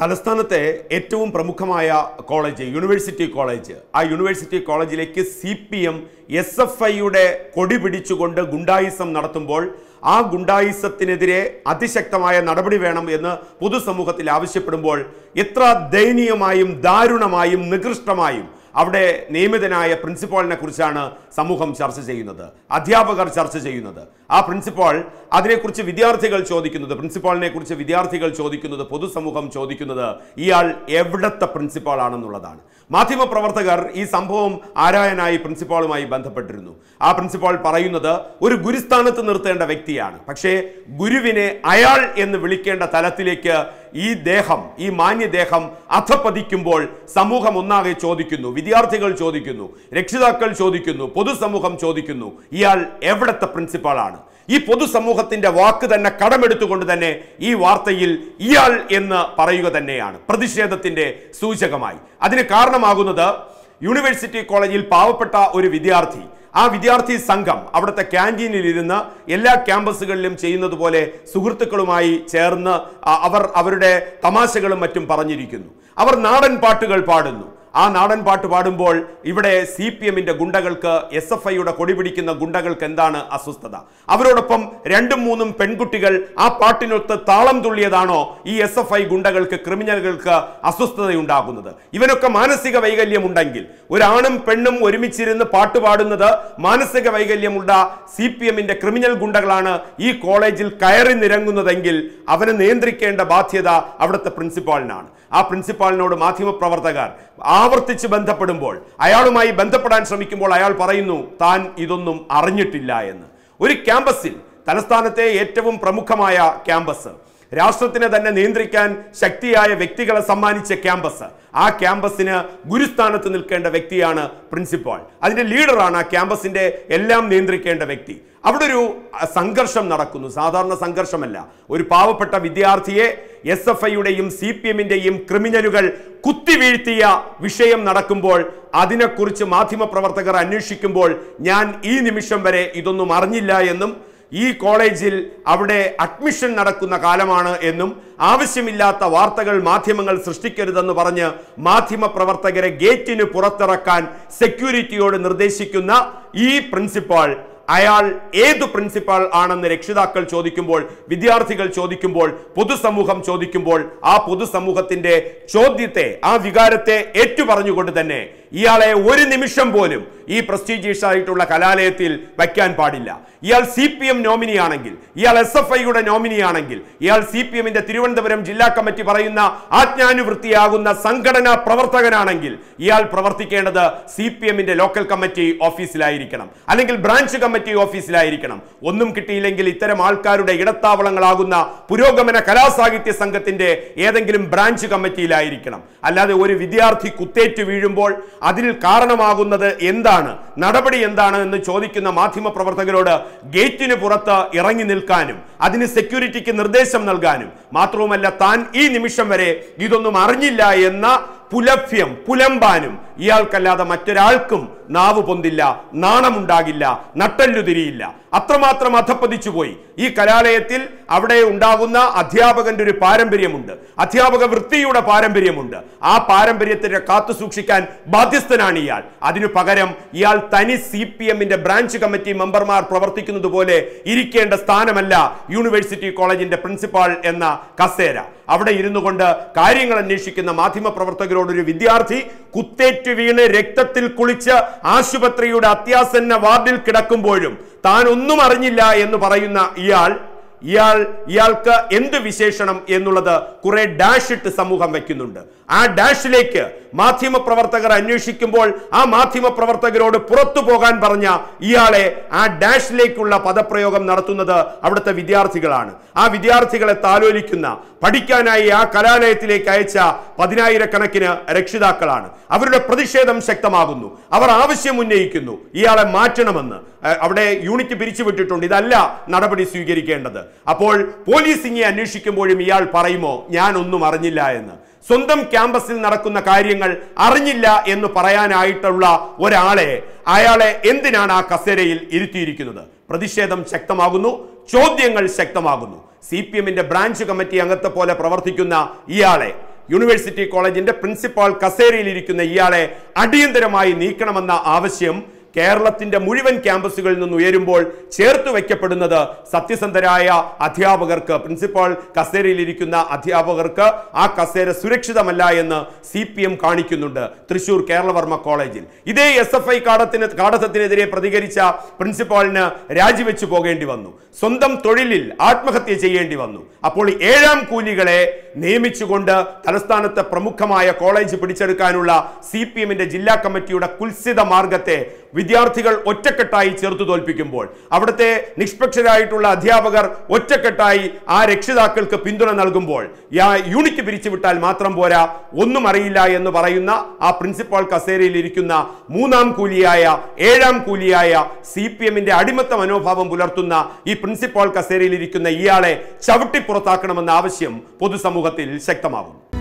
തലസ്ഥാനത്തെ ഏറ്റവും പ്രമുഖമായ കോളേജ് യൂണിവേഴ്സിറ്റി കോളേജ് ആ യൂണിവേഴ്സിറ്റി കോളേജിലേക്ക് C P M S F ഐയുടെ കൊടി പിടിച്ചുകൊണ്ട് ഗുണ്ടായിസം നടത്തുമ്പോൾ ആ ഗുണ്ടായിസത്തിനെതിരെ അതിശക്തമായ നടപടി വേണം എന്ന് പൊതുസമൂഹത്തിൽ ആവശ്യപ്പെടുമ്പോൾ എത്ര ദയനീയമായും ദാരുണമായും നികൃഷ്ടമായും അവിടെ നിയമിതനായ പ്രിൻസിപ്പാളിനെ കുറിച്ചാണ് സമൂഹം ചർച്ച ചെയ്യുന്നത് അധ്യാപകർ ചർച്ച ചെയ്യുന്നത് ആ പ്രിൻസിപ്പാൾ അതിനെക്കുറിച്ച് വിദ്യാർത്ഥികൾ ചോദിക്കുന്നത് പ്രിൻസിപ്പാളിനെ കുറിച്ച് വിദ്യാർത്ഥികൾ ചോദിക്കുന്നത് പൊതുസമൂഹം ചോദിക്കുന്നത് ഇയാൾ എവിടത്തെ പ്രിൻസിപ്പാൾ ആണെന്നുള്ളതാണ് മാധ്യമപ്രവർത്തകർ ഈ സംഭവം ആരായനായി പ്രിൻസിപ്പാളുമായി ബന്ധപ്പെട്ടിരുന്നു ആ പ്രിൻസിപ്പാൾ പറയുന്നത് ഒരു ഗുരുസ്ഥാനത്ത് നിർത്തേണ്ട വ്യക്തിയാണ് പക്ഷേ ഗുരുവിനെ അയാൾ എന്ന് വിളിക്കേണ്ട തലത്തിലേക്ക് ഈ ദേഹം ഈ മാന്യദേഹം അധപ്പതിക്കുമ്പോൾ സമൂഹം ഒന്നാകെ ചോദിക്കുന്നു വിദ്യാർത്ഥികൾ ചോദിക്കുന്നു രക്ഷിതാക്കൾ ചോദിക്കുന്നു പൊതുസമൂഹം ചോദിക്കുന്നു ഇയാൾ എവിടത്തെ പ്രിൻസിപ്പാളാണ് ഈ പൊതുസമൂഹത്തിന്റെ വാക്ക് തന്നെ കടമെടുത്തുകൊണ്ട് തന്നെ ഈ വാർത്തയിൽ ഇയാൾ എന്ന് പറയുക തന്നെയാണ് പ്രതിഷേധത്തിന്റെ സൂചകമായി അതിന് കാരണമാകുന്നത് യൂണിവേഴ്സിറ്റി കോളേജിൽ പാവപ്പെട്ട ഒരു വിദ്യാർത്ഥി ആ വിദ്യാർത്ഥി സംഘം അവിടുത്തെ ക്യാൻറ്റീനിൽ ഇരുന്ന് എല്ലാ ക്യാമ്പസുകളിലും ചെയ്യുന്നത് പോലെ സുഹൃത്തുക്കളുമായി ചേർന്ന് അവർ അവരുടെ തമാശകളും മറ്റും പറഞ്ഞിരിക്കുന്നു അവർ നാടൻ പാട്ടുകൾ പാടുന്നു ആ നാടൻ പാട്ട് പാടുമ്പോൾ ഇവിടെ സി പി എമ്മിൻ്റെ ഗുണ്ടകൾക്ക് എസ് എഫ് ഐയുടെ കൊടി പിടിക്കുന്ന ഗുണ്ടകൾക്ക് എന്താണ് അസ്വസ്ഥത അവരോടൊപ്പം രണ്ടും മൂന്നും പെൺകുട്ടികൾ ആ പാട്ടിനൊത്ത് താളം തുള്ളിയതാണോ ഈ എസ് എഫ് ഐ ഗുണ്ടകൾക്ക് ക്രിമിനലുകൾക്ക് അസ്വസ്ഥതയുണ്ടാകുന്നത് ഇവനൊക്കെ മാനസിക വൈകല്യമുണ്ടെങ്കിൽ ഒരാണും പെണ്ണും ഒരുമിച്ചിരുന്ന് പാട്ട് പാടുന്നത് മാനസിക വൈകല്യമുള്ള സി പി എമ്മിൻ്റെ ക്രിമിനൽ ഗുണ്ടകളാണ് ഈ കോളേജിൽ കയറി നിരങ്ങുന്നതെങ്കിൽ അവനെ നിയന്ത്രിക്കേണ്ട ബാധ്യത അവിടുത്തെ പ്രിൻസിപ്പാളിനാണ് ആ പ്രിൻസിപ്പാളിനോട് മാധ്യമപ്രവർത്തകർ ആവർത്തിച്ച് ബന്ധപ്പെടുമ്പോൾ അയാളുമായി ബന്ധപ്പെടാൻ ശ്രമിക്കുമ്പോൾ അയാൾ പറയുന്നു താൻ ഇതൊന്നും അറിഞ്ഞിട്ടില്ല എന്ന് ഒരു ക്യാമ്പസിൽ തലസ്ഥാനത്തെ ഏറ്റവും പ്രമുഖമായ ക്യാമ്പസ് രാഷ്ട്രത്തിനെ തന്നെ നിയന്ത്രിക്കാൻ ശക്തിയായ വ്യക്തികളെ സമ്മാനിച്ച ക്യാമ്പസ് ആ ക്യാമ്പസിന് ഗുരുസ്ഥാനത്ത് നിൽക്കേണ്ട വ്യക്തിയാണ് പ്രിൻസിപ്പാൾ അതിൻ്റെ ലീഡറാണ് ആ ക്യാമ്പസിൻ്റെ എല്ലാം നിയന്ത്രിക്കേണ്ട വ്യക്തി അവിടെ ഒരു സംഘർഷം നടക്കുന്നു സാധാരണ സംഘർഷമല്ല ഒരു പാവപ്പെട്ട വിദ്യാർത്ഥിയെ എസ് എഫ് ഐയുടെയും സി പി എമ്മിൻ്റെയും ക്രിമിനലുകൾ കുത്തിവീഴ്ത്തിയ വിഷയം നടക്കുമ്പോൾ അതിനെക്കുറിച്ച് മാധ്യമപ്രവർത്തകർ അന്വേഷിക്കുമ്പോൾ ഞാൻ ഈ നിമിഷം വരെ ഇതൊന്നും അറിഞ്ഞില്ല എന്നും ഈ കോളേജിൽ അവിടെ അഡ്മിഷൻ നടക്കുന്ന കാലമാണ് എന്നും ആവശ്യമില്ലാത്ത വാർത്തകൾ മാധ്യമങ്ങൾ സൃഷ്ടിക്കരുതെന്ന് പറഞ്ഞ് മാധ്യമ പ്രവർത്തകരെ ഗേറ്റിന് പുറത്തിറക്കാൻ സെക്യൂരിറ്റിയോട് നിർദ്ദേശിക്കുന്ന ഈ പ്രിൻസിപ്പാൾ അയാൾ ഏത് പ്രിൻസിപ്പാൾ ആണെന്ന് രക്ഷിതാക്കൾ ചോദിക്കുമ്പോൾ വിദ്യാർത്ഥികൾ ചോദിക്കുമ്പോൾ പൊതുസമൂഹം ചോദിക്കുമ്പോൾ ആ പൊതുസമൂഹത്തിന്റെ ചോദ്യത്തെ ആ വികാരത്തെ ഏറ്റുപറഞ്ഞുകൊണ്ട് തന്നെ ഇയാളെ ഒരു നിമിഷം പോലും ഈ പ്രസ്റ്റീജിയസ് ആയിട്ടുള്ള കലാലയത്തിൽ വയ്ക്കാൻ പാടില്ല ഇയാൾ സി പി എം നോമിനിയാണെങ്കിൽ ഇയാൾ എസ് എഫ് ഐയുടെ നോമിനിയാണെങ്കിൽ ഇയാൾ സി പി എമ്മിന്റെ തിരുവനന്തപുരം ജില്ലാ കമ്മിറ്റി പറയുന്ന ആജ്ഞാനുവൃത്തിയാകുന്ന സംഘടനാ പ്രവർത്തകനാണെങ്കിൽ ഇയാൾ പ്രവർത്തിക്കേണ്ടത് സി പി എമ്മിന്റെ ലോക്കൽ കമ്മിറ്റി ഓഫീസിലായിരിക്കണം അല്ലെങ്കിൽ ബ്രാഞ്ച് കമ്മിറ്റി ഓഫീസിലായിരിക്കണം ഒന്നും കിട്ടിയില്ലെങ്കിൽ ഇത്തരം ആൾക്കാരുടെ ഇടത്താവളങ്ങളാകുന്ന പുരോഗമന കലാസാഹിത്യ സംഘത്തിന്റെ ഏതെങ്കിലും ബ്രാഞ്ച് കമ്മിറ്റിയിലായിരിക്കണം അല്ലാതെ ഒരു വിദ്യാർത്ഥി കുത്തേറ്റ് വീഴുമ്പോൾ അതിൽ കാരണമാകുന്നത് എന്താണ് നടപടി എന്താണ് എന്ന് ചോദിക്കുന്ന മാധ്യമ പ്രവർത്തകരോട് ഗേറ്റിന് പുറത്ത് ഇറങ്ങി നിൽക്കാനും അതിന് സെക്യൂരിറ്റിക്ക് നിർദ്ദേശം നൽകാനും മാത്രവുമല്ല താൻ ഈ നിമിഷം വരെ ഇതൊന്നും അറിഞ്ഞില്ല എന്ന പുലഭ്യം പുലമ്പാനും ഇയാൾക്കല്ലാതെ മറ്റൊരാൾക്കും നാവ് പൊന്തില്ല നാണമുണ്ടാകില്ല നട്ടല്ലു തിരിയില്ല അത്രമാത്രം അധപ്പതിച്ചു പോയി ഈ കലാലയത്തിൽ അവിടെ ഉണ്ടാകുന്ന അധ്യാപകന്റെ ഒരു പാരമ്പര്യമുണ്ട് അധ്യാപക വൃത്തിയുടെ പാരമ്പര്യമുണ്ട് ആ പാരമ്പര്യത്തിന്റെ കാത്തു സൂക്ഷിക്കാൻ ബാധ്യസ്ഥനാണ് ഇയാൾ അതിനു പകരം ഇയാൾ തനി സി പി എമ്മിന്റെ ബ്രാഞ്ച് കമ്മിറ്റി മെമ്പർമാർ പ്രവർത്തിക്കുന്നത് പോലെ ഇരിക്കേണ്ട സ്ഥാനമല്ല യൂണിവേഴ്സിറ്റി കോളേജിന്റെ പ്രിൻസിപ്പാൾ എന്ന കസേര അവിടെ ഇരുന്നു കൊണ്ട് കാര്യങ്ങൾ അന്വേഷിക്കുന്ന മാധ്യമ പ്രവർത്തകരോട് ഒരു വിദ്യാർത്ഥി കുത്തേറ്റ് വീണ് രക്തത്തിൽ കുളിച്ച് ആശുപത്രിയുടെ അത്യാസന്ന വാർഡിൽ കിടക്കുമ്പോഴും താൻ ഒന്നും അറിഞ്ഞില്ല എന്ന് പറയുന്ന ഇയാൾ ഇയാൾ ഇയാൾക്ക് എന്ത് വിശേഷണം എന്നുള്ളത് കുറെ ഡാഷ് ഇട്ട് സമൂഹം വയ്ക്കുന്നുണ്ട് ആ ഡാഷിലേക്ക് മാധ്യമ പ്രവർത്തകർ അന്വേഷിക്കുമ്പോൾ ആ മാധ്യമ പ്രവർത്തകരോട് പുറത്തു പോകാൻ പറഞ്ഞ ഇയാളെ ആ ഡാഷിലേക്കുള്ള പദപ്രയോഗം നടത്തുന്നത് അവിടുത്തെ വിദ്യാർത്ഥികളാണ് ആ വിദ്യാർത്ഥികളെ താലോലിക്കുന്ന പഠിക്കാനായി ആ കലാലയത്തിലേക്ക് അയച്ച പതിനായിരക്കണക്കിന് രക്ഷിതാക്കളാണ് അവരുടെ പ്രതിഷേധം ശക്തമാകുന്നു അവർ ആവശ്യം ഉന്നയിക്കുന്നു ഇയാളെ മാറ്റണമെന്ന് അവിടെ യൂണിറ്റ് പിരിച്ചുവിട്ടിട്ടുണ്ട് ഇതല്ല നടപടി സ്വീകരിക്കേണ്ടത് അപ്പോൾ പോലീസിങ്ങെ അന്വേഷിക്കുമ്പോഴും ഇയാൾ പറയുമോ ഞാനൊന്നും അറിഞ്ഞില്ല എന്ന് സ്വന്തം ക്യാമ്പസിൽ നടക്കുന്ന കാര്യങ്ങൾ അറിഞ്ഞില്ല എന്ന് പറയാനായിട്ടുള്ള ഒരാളെ അയാളെ എന്തിനാണ് ആ കസേരയിൽ ഇരുത്തിയിരിക്കുന്നത് പ്രതിഷേധം ശക്തമാകുന്നു ചോദ്യങ്ങൾ ശക്തമാകുന്നു സി പി എമ്മിന്റെ ബ്രാഞ്ച് കമ്മിറ്റി അംഗത്തെ പോലെ പ്രവർത്തിക്കുന്ന ഇയാളെ യൂണിവേഴ്സിറ്റി കോളേജിന്റെ പ്രിൻസിപ്പാൾ കസേരയിൽ ഇരിക്കുന്ന ഇയാളെ അടിയന്തരമായി നീക്കണമെന്ന ആവശ്യം കേരളത്തിന്റെ മുഴുവൻ ക്യാമ്പസുകളിൽ നിന്ന് ഉയരുമ്പോൾ ചേർത്ത് വയ്ക്കപ്പെടുന്നത് സത്യസന്ധരായ അധ്യാപകർക്ക് പ്രിൻസിപ്പാൾ കസേരയിലിരിക്കുന്ന അധ്യാപകർക്ക് ആ കസേര സുരക്ഷിതമല്ല എന്ന് സി പി എം കാണിക്കുന്നുണ്ട് തൃശൂർ കേരളവർമ്മ കോളേജിൽ ഇതേ എസ് എഫ് ഐ കാടത്തിന് കാടത്തത്തിനെതിരെ പ്രതികരിച്ച പ്രിൻസിപ്പാളിന് രാജിവെച്ചു പോകേണ്ടി വന്നു സ്വന്തം തൊഴിലിൽ ആത്മഹത്യ ചെയ്യേണ്ടി വന്നു അപ്പോൾ ഏഴാം കൂലികളെ നിയമിച്ചുകൊണ്ട് തലസ്ഥാനത്തെ പ്രമുഖമായ കോളേജ് പിടിച്ചെടുക്കാനുള്ള സി പി എമ്മിന്റെ ജില്ലാ കമ്മിറ്റിയുടെ കുൽസിത മാർഗത്തെ വിദ്യാർത്ഥികൾ ഒറ്റക്കെട്ടായി ചെറുത്തു തോൽപ്പിക്കുമ്പോൾ അവിടുത്തെ നിഷ്പക്ഷരായിട്ടുള്ള അധ്യാപകർ ഒറ്റക്കെട്ടായി ആ രക്ഷിതാക്കൾക്ക് പിന്തുണ നൽകുമ്പോൾ ആ യൂണിറ്റ് പിരിച്ചുവിട്ടാൽ മാത്രം പോരാ ഒന്നും അറിയില്ല എന്ന് പറയുന്ന ആ പ്രിൻസിപ്പാൾ കസേരയിൽ ഇരിക്കുന്ന മൂന്നാം കൂലിയായ ഏഴാം കൂലിയായ സി പി എമ്മിന്റെ അടിമത്ത മനോഭാവം പുലർത്തുന്ന ഈ പ്രിൻസിപ്പാൾ കസേരയിൽ ഇരിക്കുന്ന ഇയാളെ ചവിട്ടി പുറത്താക്കണമെന്ന ആവശ്യം പൊതുസമൂഹത്തിൽ ശക്തമാകും